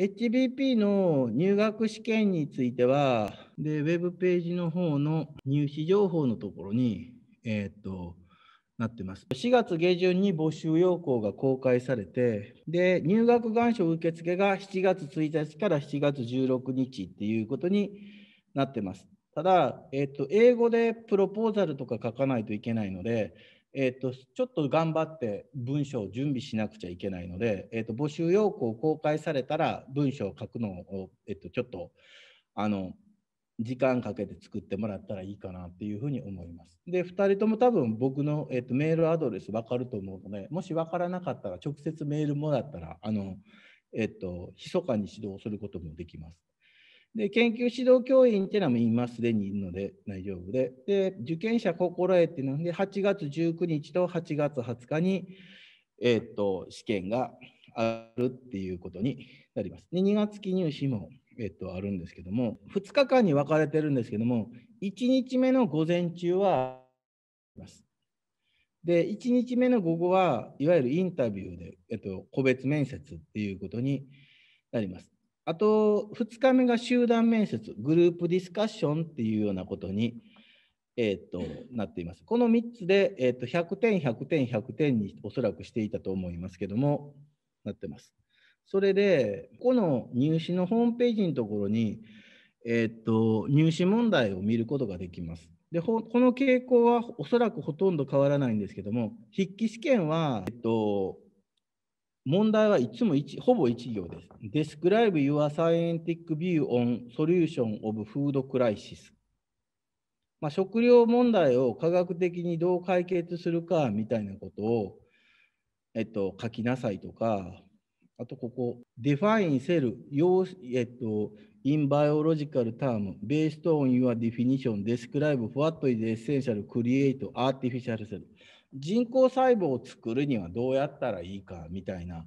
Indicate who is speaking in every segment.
Speaker 1: HBP の入学試験についてはで、ウェブページの方の入試情報のところに、えー、っとなってます。4月下旬に募集要項が公開されて、で入学願書受付が7月1日から7月16日っていうことになってます。ただ、えー、っと英語でプロポーザルとか書かないといけないので、えーと、ちょっと頑張って文章を準備しなくちゃいけないので、えーと、募集要項を公開されたら文章を書くのを、えーと、ちょっとあの時間かけて作ってもらったらいいかなっていうふうに思います。で、2人とも多分僕の、えー、とメールアドレス分かると思うので、もし分からなかったら直接メールもらったら、あのえー、と密かに指導することもできます。で研究指導教員っていうのは今すでにいるので大丈夫で、で受験者心得っていうので、8月19日と8月20日に、えー、と試験があるっていうことになります。で2月期入試も、えー、とあるんですけども、2日間に分かれてるんですけども、1日目の午前中はます。で、1日目の午後は、いわゆるインタビューで、えと、個別面接っていうことになります。あと、2日目が集団面接、グループディスカッションっていうようなことに、えー、となっています。この3つで、えー、と100点、100点、100点におそらくしていたと思いますけども、なってます。それで、この入試のホームページのところに、えー、と入試問題を見ることができます。でこの傾向はおそらくほとんど変わらないんですけども筆記試験は、えっと、問題はいつもほぼ1行です。Describe your scientific view on solution of food crisis。まあ、食料問題を科学的にどう解決するかみたいなことを、えっと、書きなさいとか、あとここ、define cell, えっと、in biological term, based on your definition, describe what is essential, create artificial cell. 人工細胞を作るにはどうやったらいいかみたいな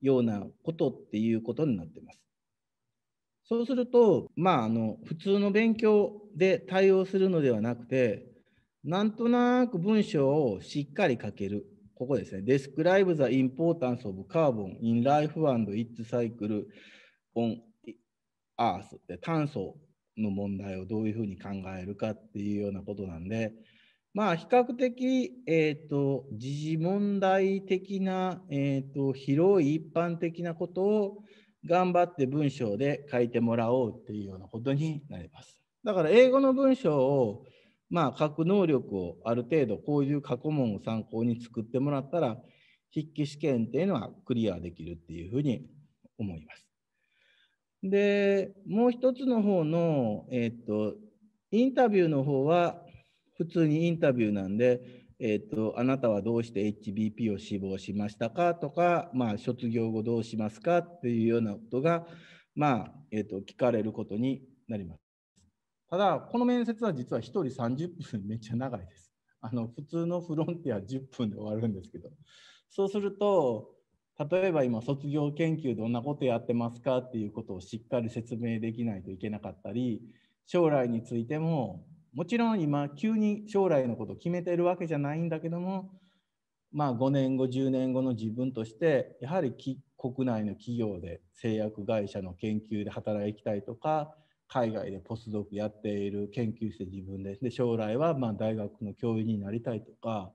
Speaker 1: ようなことっていうことになってます。そうすると、まあ、あの普通の勉強で対応するのではなくて、なんとなく文章をしっかり書ける。ここですね。Describe the importance of carbon in life and its cycle on earth. 炭素の問題をどういうふうに考えるかっていうようなことなんで、まあ、比較的、えーと、時事問題的な、えーと、広い一般的なことを頑張って文章で書いてもらおうっていうようなことになります。だから英語の文章を、まあ、書く能力をある程度こういう過去問を参考に作ってもらったら筆記試験っていうのはクリアできるっていうふうに思います。でもう一つの方の、えーとインタビューの方は普通にインタビューなんで、えーと、あなたはどうして HBP を志望しましたかとか、まあ、卒業後どうしますかっていうようなことが、まあえーと聞かれることになります。ただ、この面接は実は1人30分めっちゃ長いです。あの普通のフロンティア10分で終わるんですけど、そうすると、例えば今、卒業研究どんなことやってますかっていうことをしっかり説明できないといけなかったり、将来についてももちろん今、急に将来のことを決めてるわけじゃないんだけども、まあ、5年後、10年後の自分として、やはり国内の企業で製薬会社の研究で働きたいとか、海外でポスドクやっている研究して自分でで将来はま大学の教員になりたいとか、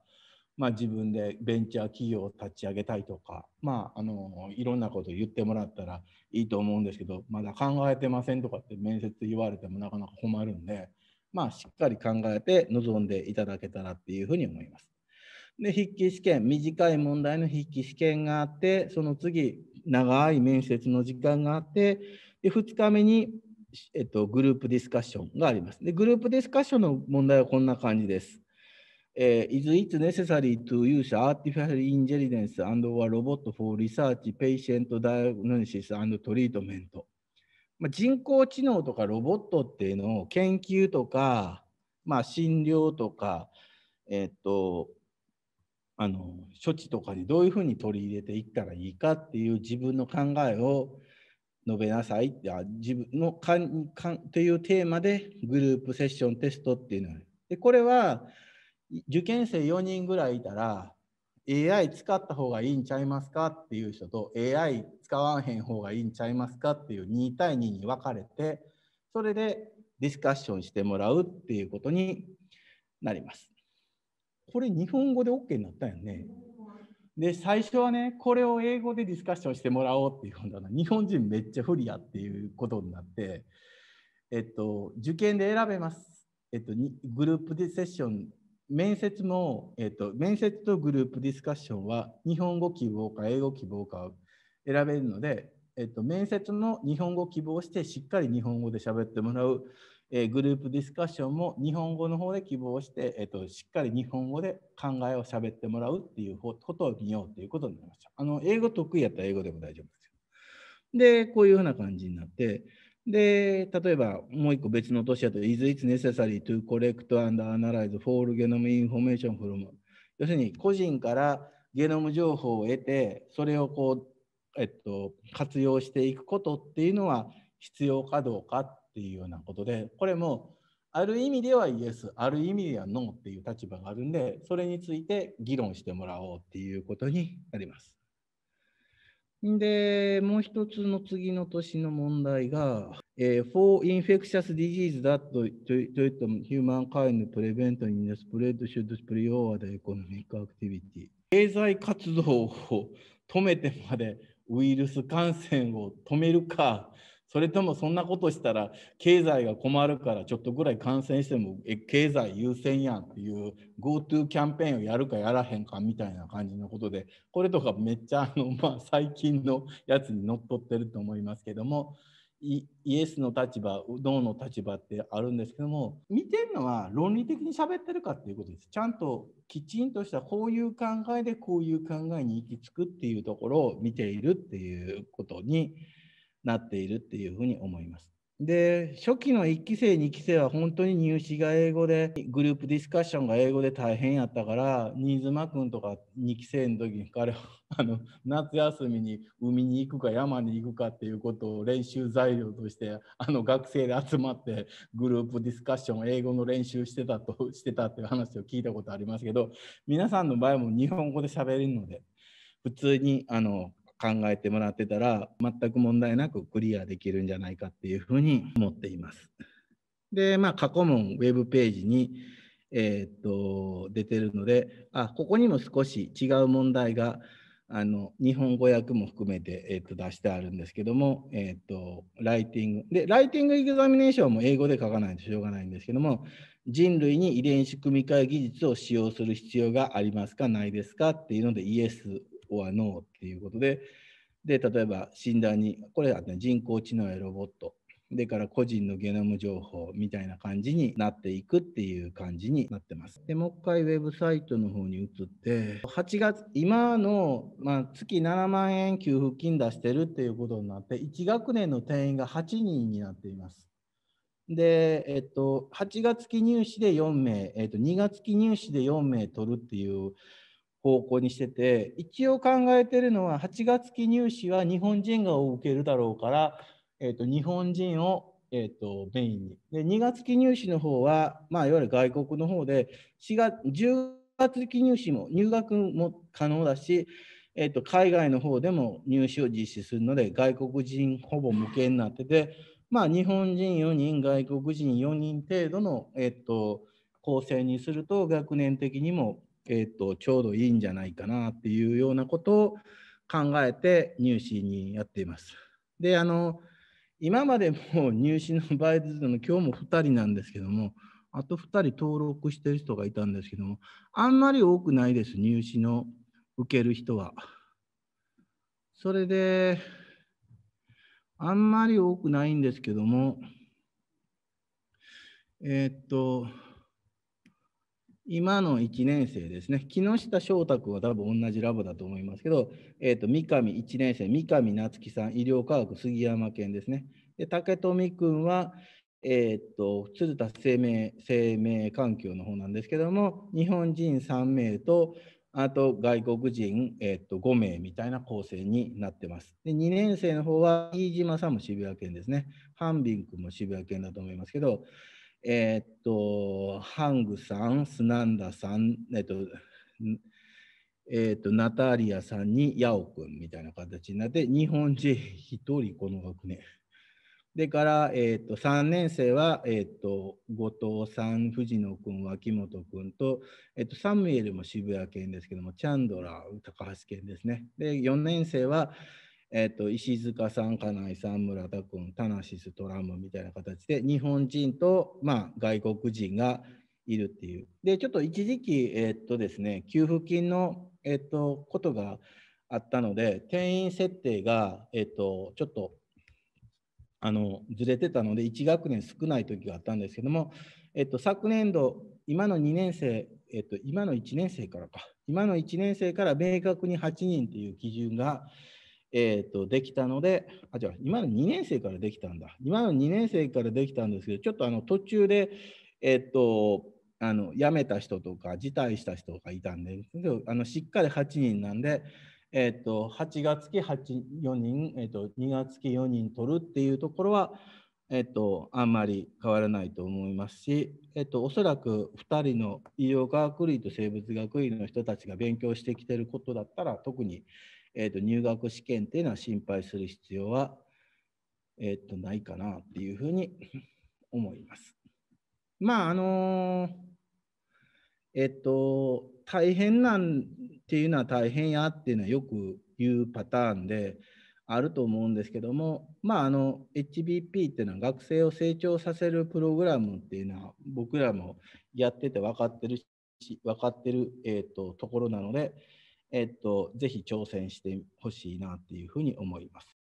Speaker 1: まあ、自分でベンチャー企業を立ち上げたいとか、まあ、あのいろんなこと言ってもらったらいいと思うんですけどまだ考えてませんとかって面接言われてもなかなか困るんでまあ、しっかり考えて臨んでいただけたらっていうふうに思います。で筆記試験短い問題の筆記試験があってその次長い面接の時間があってで2日目に、えっと、グループディスカッションがあります。でグループディスカッションの問題はこんな感じです。えー、is it necessary to use artificial intelligence and or robot for research, patient diagnosis and treatment? まあ、人工知能とかロボットっていうのを研究とか、まあ、診療とか、えっと、あの処置とかにどういうふうに取り入れていったらいいかっていう自分の考えを述べなさいって自分のかんかんというテーマでグループセッションテストっていうのでこれは受験生4人ぐらいいたら AI 使った方がいいんちゃいますかっていう人と AI 使わんへん方がいいんちゃいますかっていう2対2に分かれてそれでディスカッションしてもらうっていうことになります。これ日本語で OK になったよね。で最初はねこれを英語でディスカッションしてもらおうっていうのな日本人めっちゃ不利やっていうことになって、えっと、受験で選べます、えっと、グループでセッション面接も、えっと、面接とグループディスカッションは日本語希望か英語希望かを選べるので、えっと、面接の日本語希望してしっかり日本語で喋ってもらう、えー、グループディスカッションも日本語の方で希望して、えっと、しっかり日本語で考えを喋ってもらうっていうことを見ようということになりました。あの英語得意やったら英語でも大丈夫ですよ。で、こういうふうな感じになって、で、例えばもう一個別の年だと、is it necessary to collect and analyze for genome information from 要するに個人からゲノム情報を得て、それをこう、えっと、活用していくことっていうのは必要かどうかっていうようなことで、これもある意味ではイエス、ある意味ではノーっていう立場があるんで、それについて議論してもらおうっていうことになります。で、もう一つの次の年の問題が、えー、For infectious disease that treat humankind prevent in the spread should prior the economic activity 経済活動を止めてまでウイルス感染を止めるか、それともそんなことしたら経済が困るからちょっとぐらい感染しても経済優先やんっていう GoTo キャンペーンをやるかやらへんかみたいな感じのことでこれとかめっちゃあの、まあ、最近のやつにのっとってると思いますけどもイエスの立場ドーの立場ってあるんですけども見てるのは論理的に喋ってるかっていうことです。ちゃんときちんとしたこういう考えでこういう考えに行き着くっていうところを見ているっていうことに。なっているっていうふうに思います。で初期の1期生2期生は本当に入試が英語でグループディスカッションが英語で大変やったから新妻君とか2期生の時に彼は あの夏休みに海に行くか山に行くかっていうことを練習材料としてあの学生で集まってグループディスカッション英語の練習してたと してたっていう話を聞いたことありますけど皆さんの場合も日本語で喋れるので普通にあの考えてもらってたら全く問題なくクリアできるんじゃないかっていうふうに思っています。でまあ過去問ウェブページに、えー、っと出てるのであここにも少し違う問題があの日本語訳も含めて、えー、っと出してあるんですけども、えー、っとライティングでライティングエグザミネーションも英語で書かないとしょうがないんですけども人類に遺伝子組み換え技術を使用する必要がありますかないですかっていうのでイエス or no っていうことで、で、例えば診断に、これは、人工知能やロボット、でから個人のゲノム情報みたいな感じになっていくっていう感じになってます。でもう一回ウェブサイトの方に移って8月今の、まあ、月7万円給付金出してるっていうことになって1学年の定員が8人になっています。で、えっと、8月期入試で4名、えっと、2月期入試で4名取るっていう方向にしてて一応考えてるのは8月期入試は日本人が受けるだろうから、えーと、日本人を、えーと、メインにで2月期入試の方は、まあ、いわゆる外国の方で4月10月期入試も入学も可能だし、えーと、と海外の方でも入試を実施するので外国人ほぼ無形になってて、まあ、日本人4人外国人4人程度の、えー、と構成にすると学年的にもえーと、ちょうどいいんじゃないかなっていうようなことを考えて入試にやっています。であの今までも入試の倍ずつの今日も2人なんですけどもあと2人登録してる人がいたんですけどもあんまり多くないです入試の受ける人は。それであんまり多くないんですけどもえー、っと今の1年生ですね、木下翔太君は多分同じラボだと思いますけど、えーと、三上1年生、三上夏樹さん、医療科学杉山県ですね。で竹富君は、えーと、鶴田生命生命環境の方なんですけども、日本人3名と、あと外国人、えーと5名みたいな構成になってます。で2年生の方は飯島さんも渋谷県ですね、ハンビン君も渋谷県だと思いますけど、えー、っと、ハングさん、スナンダさん、えー、っと、えー、っと、ナタリアさんにヤオ君みたいな形になって、日本人1人この学年。でから、えー、っと、3年生は、えっと、後藤さん、藤野君、脇本君と、えっと、サムエルも渋谷県ですけども、チャンドラー、高橋県ですね。で、4年生は、えっ、ー、と、石塚さん、金井さん、村田君、タナシス、トラムみたいな形で、日本人と、まあ、外国人がいるっていう。で、ちょっと一時期、えっ、ー、とですね、給付金の、えっ、ー、と、ことがあったので、定員設定が、えっと、ちょっと、あの、ずれてたので、1学年少ない時があったんですけども、えっと、昨年度、今の2年生、えっと、今の1年生からか、今の1年生から明確に8人という基準が、えーと、できたので、あ、じゃあ、今の2年生からできたんだ。今の2年生からできたんですけど、ちょっとあの途中で、えっ、ー、と、あの辞めた人とか辞退した人がいたんで、あのしっかり8人なんで、えー、と、8月期4人、えー、と、2月期4人取るっていうところは、えと、あんまり変わらないと思いますし、えと、おそらく2人の医療科学類と生物学類の人たちが勉強してきてることだったら特にえー、と入学試験っていうのは心配する必要は、えー、とないかなっていうふうに 思います。まああのえっと大変なんていうのは大変やっていうのはよく言うパターンであると思うんですけどもまああの HBP っていうのは学生を成長させるプログラムっていうのは僕らもやってて分かってるし分かってる、えー、っとところなのでえっと、ぜひ挑戦してほしいなっていうふうに思います。